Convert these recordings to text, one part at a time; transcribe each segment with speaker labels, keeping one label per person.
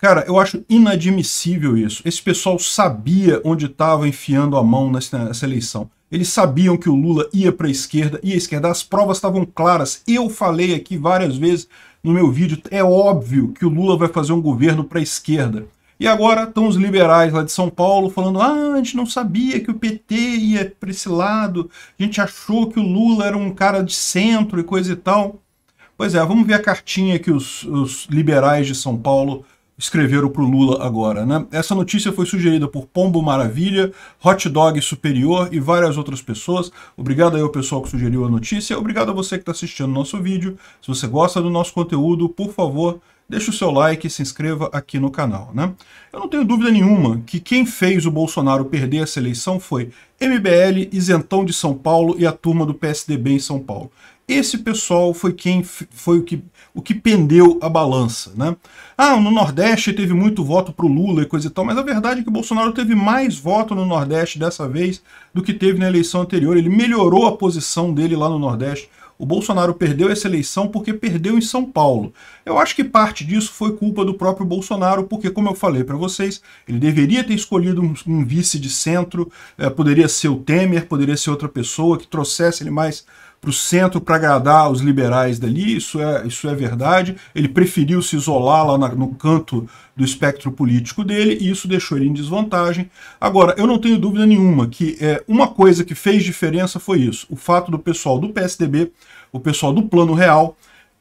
Speaker 1: Cara, eu acho inadmissível isso. Esse pessoal sabia onde estava enfiando a mão nessa, nessa eleição. Eles sabiam que o Lula ia para a esquerda, ia à esquerda, as provas estavam claras. Eu falei aqui várias vezes no meu vídeo, é óbvio que o Lula vai fazer um governo para a esquerda. E agora estão os liberais lá de São Paulo falando ah, a gente não sabia que o PT ia para esse lado, a gente achou que o Lula era um cara de centro e coisa e tal. Pois é, vamos ver a cartinha que os, os liberais de São Paulo escreveram para o Lula agora. Né? Essa notícia foi sugerida por Pombo Maravilha, Hot Dog Superior e várias outras pessoas. Obrigado aí ao pessoal que sugeriu a notícia. Obrigado a você que está assistindo nosso vídeo. Se você gosta do nosso conteúdo, por favor, deixe o seu like e se inscreva aqui no canal. Né? Eu não tenho dúvida nenhuma que quem fez o Bolsonaro perder essa eleição foi MBL, Isentão de São Paulo e a turma do PSDB em São Paulo. Esse pessoal foi quem foi o que, o que pendeu a balança. Né? Ah, no Nordeste teve muito voto para o Lula e coisa e tal, mas a verdade é que o Bolsonaro teve mais voto no Nordeste dessa vez do que teve na eleição anterior. Ele melhorou a posição dele lá no Nordeste. O Bolsonaro perdeu essa eleição porque perdeu em São Paulo. Eu acho que parte disso foi culpa do próprio Bolsonaro, porque, como eu falei para vocês, ele deveria ter escolhido um, um vice de centro, eh, poderia ser o Temer, poderia ser outra pessoa que trouxesse ele mais para o centro para agradar os liberais dali, isso é, isso é verdade. Ele preferiu se isolar lá na, no canto do espectro político dele e isso deixou ele em desvantagem. Agora, eu não tenho dúvida nenhuma que é, uma coisa que fez diferença foi isso: o fato do pessoal do PSDB, o pessoal do Plano Real,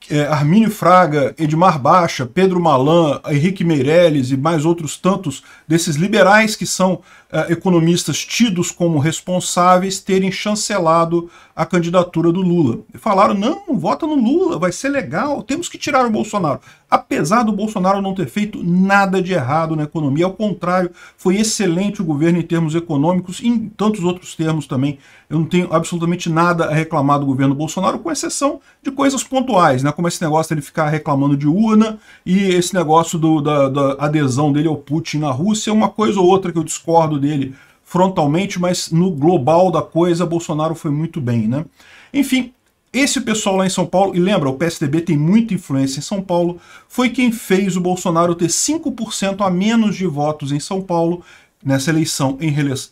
Speaker 1: é, Armínio Fraga, Edmar Baixa, Pedro Malan, Henrique Meirelles e mais outros tantos desses liberais que são uh, economistas tidos como responsáveis terem chancelado a candidatura do Lula. E falaram: não, vota no Lula, vai ser legal, temos que tirar o Bolsonaro. Apesar do Bolsonaro não ter feito nada de errado na economia, ao contrário, foi excelente o governo em termos econômicos e em tantos outros termos também. Eu não tenho absolutamente nada a reclamar do governo Bolsonaro, com exceção de coisas pontuais, né? como esse negócio dele ficar reclamando de urna e esse negócio do, da, da adesão dele ao Putin na Rússia, uma coisa ou outra que eu discordo dele frontalmente, mas no global da coisa, Bolsonaro foi muito bem, né? Enfim, esse pessoal lá em São Paulo, e lembra, o PSDB tem muita influência em São Paulo, foi quem fez o Bolsonaro ter 5% a menos de votos em São Paulo nessa eleição em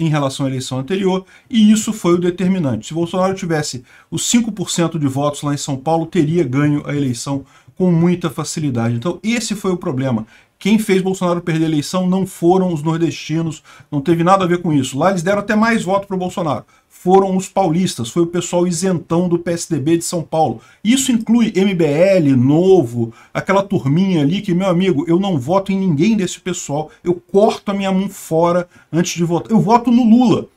Speaker 1: relação à eleição anterior, e isso foi o determinante. Se Bolsonaro tivesse os 5% de votos lá em São Paulo, teria ganho a eleição com muita facilidade. Então esse foi o problema. Quem fez Bolsonaro perder a eleição não foram os nordestinos, não teve nada a ver com isso. Lá eles deram até mais voto para o Bolsonaro. Foram os paulistas, foi o pessoal isentão do PSDB de São Paulo. Isso inclui MBL, Novo, aquela turminha ali que, meu amigo, eu não voto em ninguém desse pessoal, eu corto a minha mão fora antes de votar. Eu voto no Lula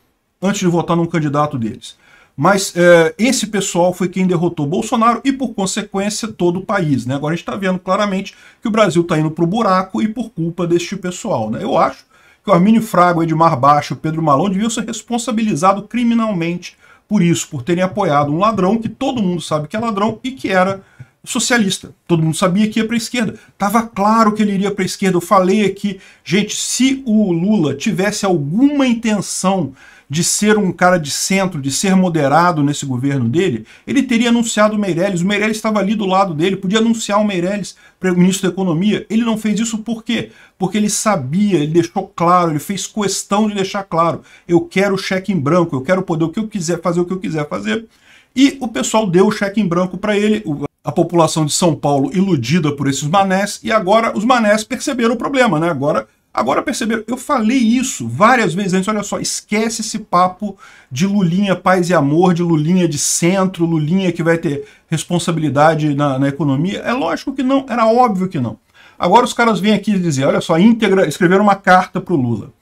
Speaker 1: antes de votar num candidato deles. Mas é, esse pessoal foi quem derrotou Bolsonaro e, por consequência, todo o país. Né? Agora a gente está vendo claramente que o Brasil está indo para o buraco e por culpa deste pessoal. Né? Eu acho que o Armínio Fraga, Edmar Baixo e Pedro Malon deviam ser responsabilizados criminalmente por isso, por terem apoiado um ladrão que todo mundo sabe que é ladrão e que era socialista. Todo mundo sabia que ia para a esquerda. Tava claro que ele iria para a esquerda. Eu falei aqui, gente, se o Lula tivesse alguma intenção de ser um cara de centro, de ser moderado nesse governo dele, ele teria anunciado o Meirelles. O Meirelles estava ali do lado dele, podia anunciar o Meirelles para o ministro da Economia. Ele não fez isso por quê? Porque ele sabia, ele deixou claro, ele fez questão de deixar claro. Eu quero cheque em branco, eu quero poder o que eu quiser fazer, o que eu quiser fazer. E o pessoal deu o cheque em branco para ele, a população de São Paulo iludida por esses manés, e agora os manés perceberam o problema, né? Agora Agora perceberam, eu falei isso várias vezes antes, olha só, esquece esse papo de Lulinha paz e amor, de Lulinha de centro, Lulinha que vai ter responsabilidade na, na economia. É lógico que não, era óbvio que não. Agora os caras vêm aqui dizer, olha só, íntegra, escreveram uma carta para o Lula.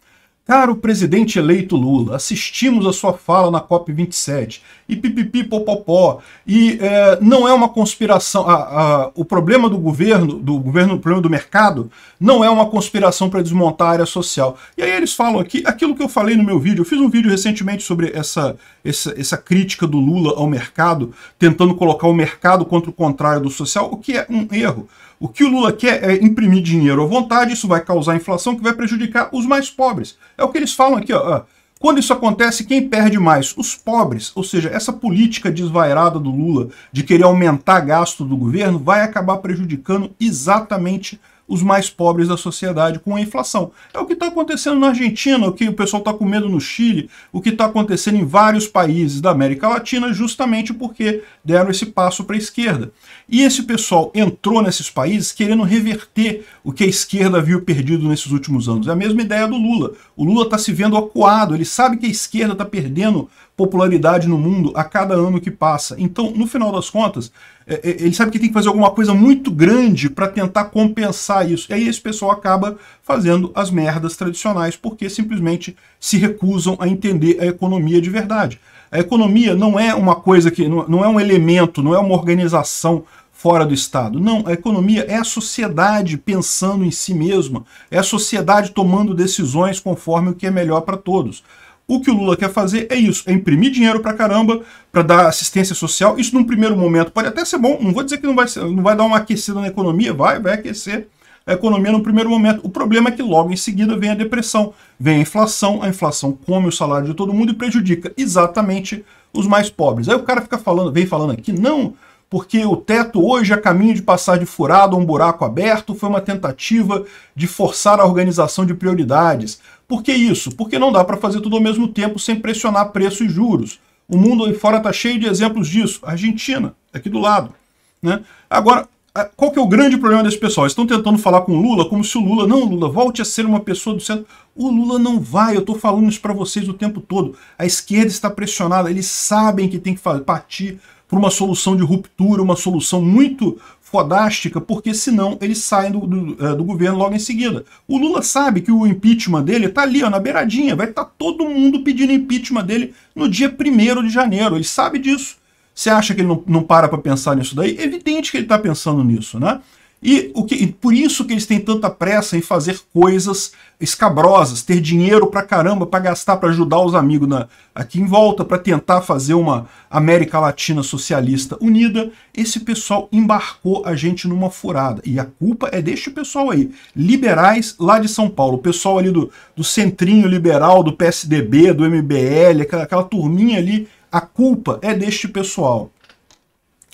Speaker 1: Caro presidente eleito Lula, assistimos a sua fala na COP27 e pipipi popopó. E é, não é uma conspiração. A, a, o problema do governo, do governo, o problema do mercado, não é uma conspiração para desmontar a área social. E aí eles falam aqui aquilo que eu falei no meu vídeo. Eu fiz um vídeo recentemente sobre essa, essa, essa crítica do Lula ao mercado, tentando colocar o mercado contra o contrário do social, o que é um erro. O que o Lula quer é imprimir dinheiro à vontade, isso vai causar inflação que vai prejudicar os mais pobres. É o que eles falam aqui, ó. Quando isso acontece, quem perde mais? Os pobres. Ou seja, essa política desvairada do Lula de querer aumentar gasto do governo vai acabar prejudicando exatamente os mais pobres da sociedade com a inflação. É o que está acontecendo na Argentina, o que o pessoal está com medo no Chile, o que está acontecendo em vários países da América Latina, justamente porque deram esse passo para a esquerda. E esse pessoal entrou nesses países querendo reverter o que a esquerda viu perdido nesses últimos anos. É a mesma ideia do Lula. O Lula está se vendo acuado, ele sabe que a esquerda está perdendo popularidade no mundo a cada ano que passa. Então, no final das contas, é, é, ele sabe que tem que fazer alguma coisa muito grande para tentar compensar isso. E aí esse pessoal acaba fazendo as merdas tradicionais, porque simplesmente se recusam a entender a economia de verdade. A economia não é uma coisa que. não é um elemento, não é uma organização fora do Estado. Não, a economia é a sociedade pensando em si mesma, é a sociedade tomando decisões conforme o que é melhor para todos. O que o Lula quer fazer é isso, é imprimir dinheiro pra caramba, para dar assistência social. Isso num primeiro momento pode até ser bom, não vou dizer que não vai, ser, não vai dar uma aquecida na economia, vai, vai aquecer a economia no primeiro momento. O problema é que logo em seguida vem a depressão, vem a inflação, a inflação come o salário de todo mundo e prejudica exatamente os mais pobres. Aí o cara fica falando, vem falando aqui, não, porque o teto hoje é caminho de passar de furado a um buraco aberto, foi uma tentativa de forçar a organização de prioridades. Por que isso? Porque não dá para fazer tudo ao mesmo tempo sem pressionar preço e juros. O mundo aí fora está cheio de exemplos disso. A Argentina, aqui do lado. Né? Agora, ah, qual que é o grande problema desse pessoal? Estão tentando falar com o Lula como se o Lula... Não, Lula, volte a ser uma pessoa do centro. O Lula não vai, eu estou falando isso para vocês o tempo todo. A esquerda está pressionada, eles sabem que tem que partir para uma solução de ruptura, uma solução muito fodástica, porque senão eles saem do, do, eh, do, governo logo em seguida. O Lula sabe que o impeachment dele está ali, ó, na beiradinha, vai estar tá todo mundo pedindo impeachment dele no dia 1 de janeiro, ele sabe disso. Você acha que ele não, não para para pensar nisso daí? evidente que ele está pensando nisso, né? E, o que, e por isso que eles têm tanta pressa em fazer coisas escabrosas, ter dinheiro para caramba para gastar para ajudar os amigos na, aqui em volta, para tentar fazer uma América Latina socialista unida. Esse pessoal embarcou a gente numa furada. E a culpa é deste pessoal aí, liberais lá de São Paulo, o pessoal ali do, do centrinho liberal, do PSDB, do MBL, aquela, aquela turminha ali a culpa é deste pessoal.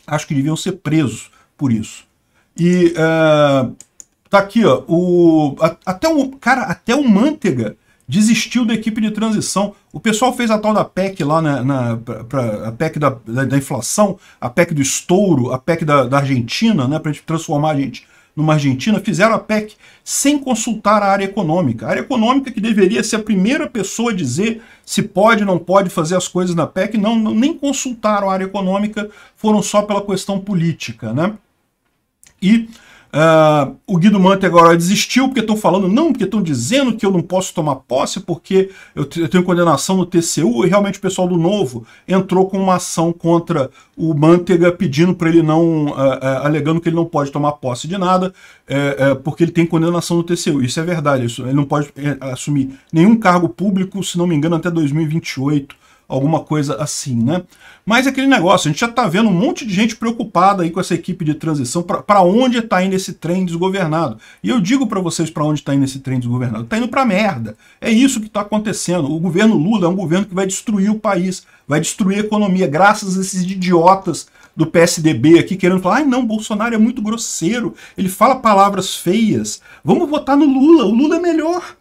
Speaker 1: Acho que deviam ser presos por isso. E uh, tá aqui, ó, o, até o, cara, até o Manteiga desistiu da equipe de transição. O pessoal fez a tal da PEC lá, na, na pra, pra, a PEC da, da, da, inflação, a PEC do estouro, a PEC da, da Argentina, né, pra gente transformar a gente numa Argentina, fizeram a PEC sem consultar a área econômica. A área econômica que deveria ser a primeira pessoa a dizer se pode ou não pode fazer as coisas na PEC, não, não, nem consultaram a área econômica, foram só pela questão política. Né? E Uh, o Guido Manta agora desistiu porque estão falando, não, porque estão dizendo que eu não posso tomar posse porque eu, eu, tenho condenação no TCU e realmente o pessoal do Novo entrou com uma ação contra o Mantega pedindo para ele não, uh, uh, alegando que ele não pode tomar posse de nada é, é, porque ele tem condenação no TCU. Isso é verdade, isso, ele não pode é, assumir nenhum cargo público, se não me engano, até 2028 alguma coisa assim, né? Mas aquele negócio, a gente já está vendo um monte de gente preocupada aí com essa equipe de transição, para onde está indo esse trem desgovernado. E eu digo para vocês para onde está indo esse trem desgovernado, está indo para merda. É isso que está acontecendo. O governo Lula é um governo que vai destruir o país, vai destruir a economia, graças a esses idiotas do PSDB aqui querendo falar, ai ah, não, Bolsonaro é muito grosseiro, ele fala palavras feias, vamos votar no Lula, o Lula é melhor.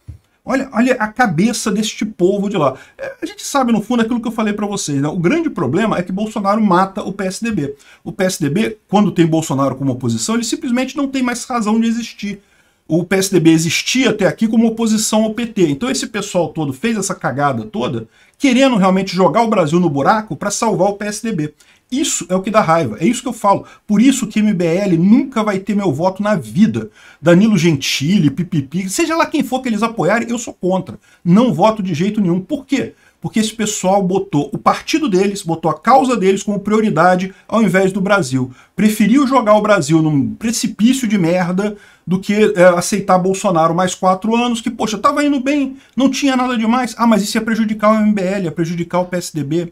Speaker 1: Olha, olha a cabeça deste povo de lá. É, a gente sabe, no fundo, aquilo que eu falei para vocês. Né? O grande problema é que Bolsonaro mata o PSDB. O PSDB, quando tem Bolsonaro como oposição, ele simplesmente não tem mais razão de existir. O PSDB existia até aqui como oposição ao PT. Então esse pessoal todo fez essa cagada toda, querendo realmente jogar o Brasil no buraco para salvar o PSDB. Isso é o que dá raiva, é isso que eu falo. Por isso que MBL nunca vai ter meu voto na vida. Danilo Gentili, Pipipi, seja lá quem for que eles apoiarem, eu sou contra. Não voto de jeito nenhum. Por quê? Porque esse pessoal botou o partido deles, botou a causa deles como prioridade ao invés do Brasil. Preferiu jogar o Brasil num precipício de merda do que é, aceitar Bolsonaro mais quatro anos, que, poxa, tava indo bem, não tinha nada demais. Ah, mas isso ia prejudicar o MBL, ia prejudicar o PSDB.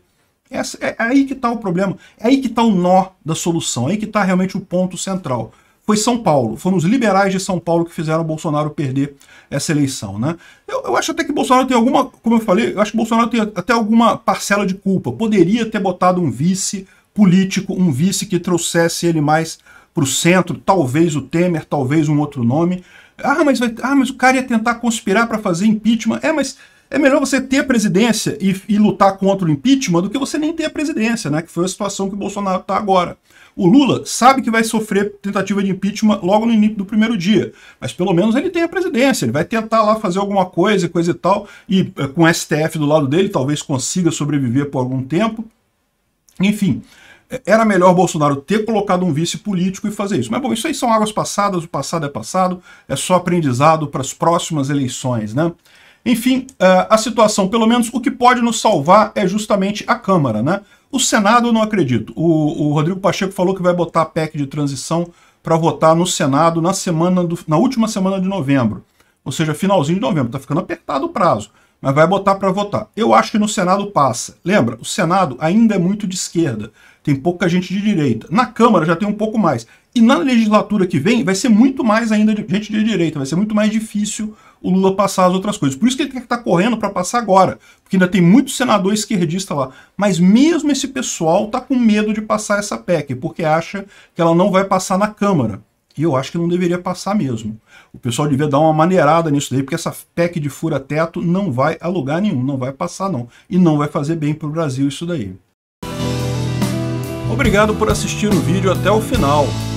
Speaker 1: Essa, é, é aí que está o problema, é aí que está o nó da solução, é aí que está realmente o ponto central. Foi São Paulo, foram os liberais de São Paulo que fizeram o Bolsonaro perder essa eleição. Né? Eu, eu acho até que Bolsonaro tem alguma, como eu falei, eu acho que Bolsonaro tem até alguma parcela de culpa. Poderia ter botado um vice político, um vice que trouxesse ele mais para o centro, talvez o Temer, talvez um outro nome. Ah mas, vai, ah, mas o cara ia tentar conspirar para fazer impeachment. É, mas é melhor você ter a presidência e, e lutar contra o impeachment do que você nem ter a presidência, né? Que foi a situação que o Bolsonaro está agora. O Lula sabe que vai sofrer tentativa de impeachment logo no início do primeiro dia, mas pelo menos ele tem a presidência, ele vai tentar lá fazer alguma coisa, coisa e tal, e eh, com o STF do lado dele talvez consiga sobreviver por algum tempo. Enfim, eh, era melhor Bolsonaro ter colocado um vice político e fazer isso. Mas bom, isso aí são águas passadas, o passado é passado, é só aprendizado para as próximas eleições, né? Enfim, eh, a situação, pelo menos o que pode nos salvar é justamente a Câmara, né? O Senado eu não acredito. O, o Rodrigo Pacheco falou que vai botar a PEC de transição para votar no Senado na, semana do, na última semana de novembro. Ou seja, finalzinho de novembro. Está ficando apertado o prazo, mas vai botar para votar. Eu acho que no Senado passa. Lembra, o Senado ainda é muito de esquerda. Tem pouca gente de direita. Na Câmara já tem um pouco mais. E na legislatura que vem vai ser muito mais ainda de gente de direita. Vai ser muito mais difícil o Lula passar as outras coisas. Por isso que ele tem que estar tá correndo para passar agora, porque ainda tem muito senador esquerdista lá. Mas mesmo esse pessoal está com medo de passar essa PEC, porque acha que ela não vai passar na Câmara. E eu acho que não deveria passar mesmo. O pessoal devia dar uma maneirada nisso daí, porque essa PEC de fura-teto não vai a lugar nenhum, não vai passar não. E não vai fazer bem para o Brasil isso daí. Obrigado por assistir o vídeo até o final.